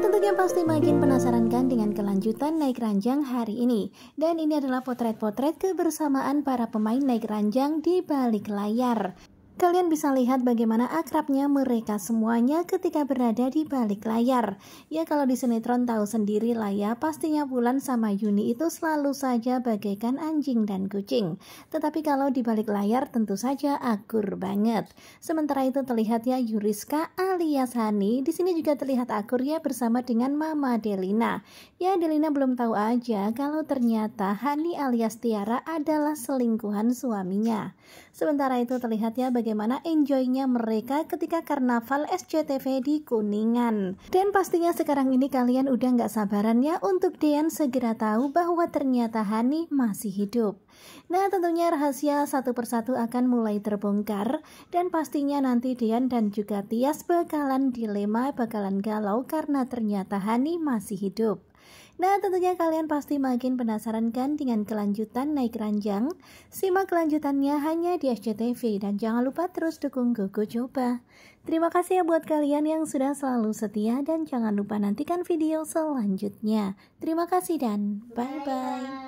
tentunya pasti makin penasaran kan dengan kelanjutan naik ranjang hari ini. Dan ini adalah potret-potret kebersamaan para pemain naik ranjang di balik layar. Kalian bisa lihat bagaimana akrabnya mereka semuanya ketika berada di balik layar. Ya kalau di sinetron tahu sendiri lah ya, pastinya Bulan sama Yuni itu selalu saja bagaikan anjing dan kucing. Tetapi kalau di balik layar tentu saja akur banget. Sementara itu terlihat ya Yuriska alias Hani, di sini juga terlihat akur ya bersama dengan Mama Delina. Ya Delina belum tahu aja kalau ternyata Hani alias Tiara adalah selingkuhan suaminya. Sementara itu terlihat ya bagaimana bagaimana enjoynya mereka ketika karnaval SCTV di Kuningan. Dan pastinya sekarang ini kalian udah nggak sabaran ya untuk Dean segera tahu bahwa ternyata Hani masih hidup. Nah tentunya rahasia satu persatu akan mulai terbongkar dan pastinya nanti Dean dan juga Tias bakalan dilema, bakalan galau karena ternyata Hani masih hidup. Nah, tentunya kalian pasti makin penasaran kan dengan kelanjutan naik ranjang? Simak kelanjutannya hanya di SCTV dan jangan lupa terus dukung Gogo Coba. Terima kasih ya buat kalian yang sudah selalu setia dan jangan lupa nantikan video selanjutnya. Terima kasih dan bye-bye.